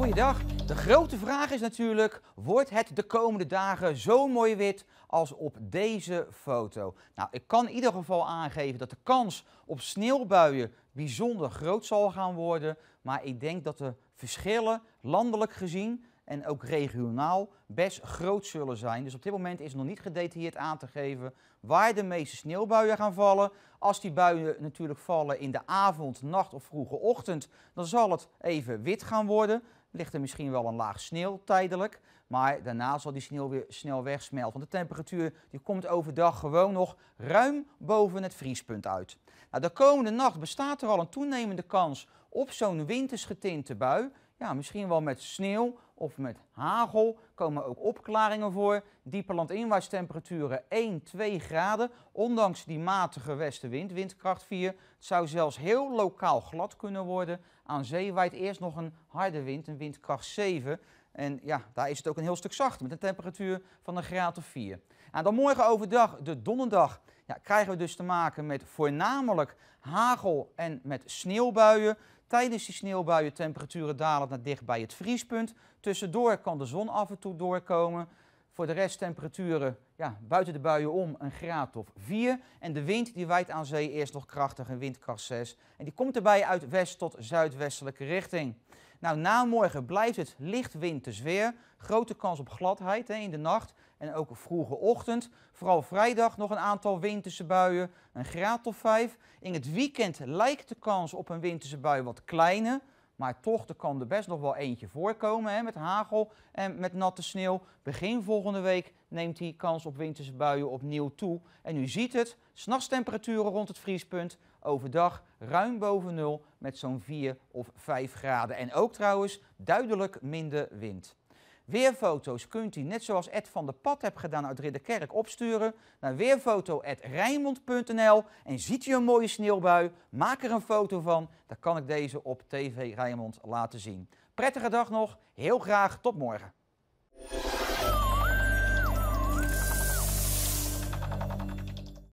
Goeiedag. De grote vraag is natuurlijk, wordt het de komende dagen zo mooi wit als op deze foto? Nou, ik kan in ieder geval aangeven dat de kans op sneeuwbuien bijzonder groot zal gaan worden. Maar ik denk dat de verschillen landelijk gezien en ook regionaal best groot zullen zijn. Dus op dit moment is nog niet gedetailleerd aan te geven waar de meeste sneeuwbuien gaan vallen. Als die buien natuurlijk vallen in de avond, nacht of vroege ochtend, dan zal het even wit gaan worden. Ligt er misschien wel een laag sneeuw tijdelijk, maar daarna zal die sneeuw weer snel wegsmelten. Want de temperatuur die komt overdag gewoon nog ruim boven het vriespunt uit. Nou, de komende nacht bestaat er al een toenemende kans op zo'n wintersgetinte bui ja, misschien wel met sneeuw of met hagel komen ook opklaringen voor. Diepe landinwaarts temperaturen 1, 2 graden. Ondanks die matige westenwind, windkracht 4, het zou zelfs heel lokaal glad kunnen worden. Aan zee waait eerst nog een harde wind, een windkracht 7. En ja, daar is het ook een heel stuk zacht met een temperatuur van een graad of 4. En nou, dan morgen overdag, de donderdag, ja, krijgen we dus te maken met voornamelijk hagel en met sneeuwbuien. Tijdens die sneeuwbuien temperaturen dalen naar dicht bij het vriespunt. Tussendoor kan de zon af en toe doorkomen. Voor de rest temperaturen ja, buiten de buien om een graad of 4. En de wind die waait aan zee eerst nog krachtig, een windkracht 6. En die komt erbij uit west tot zuidwestelijke richting. Nou, na morgen blijft het licht te weer. Grote kans op gladheid hè, in de nacht en ook vroege ochtend. Vooral vrijdag nog een aantal winterse buien, een graad of vijf. In het weekend lijkt de kans op een winterse bui wat kleiner. Maar toch, er kan er best nog wel eentje voorkomen hè, met hagel en met natte sneeuw. Begin volgende week neemt die kans op winterse buien opnieuw toe. En u ziet het, s'nachts temperaturen rond het vriespunt, overdag ruim boven nul met zo'n 4 of 5 graden. En ook trouwens duidelijk minder wind. Weerfoto's kunt u, net zoals Ed van der Pad heb gedaan uit Ridderkerk, opsturen naar weerfoto@rijmond.nl En ziet u een mooie sneeuwbui, maak er een foto van. Dan kan ik deze op TV Rijnmond laten zien. Prettige dag nog, heel graag, tot morgen.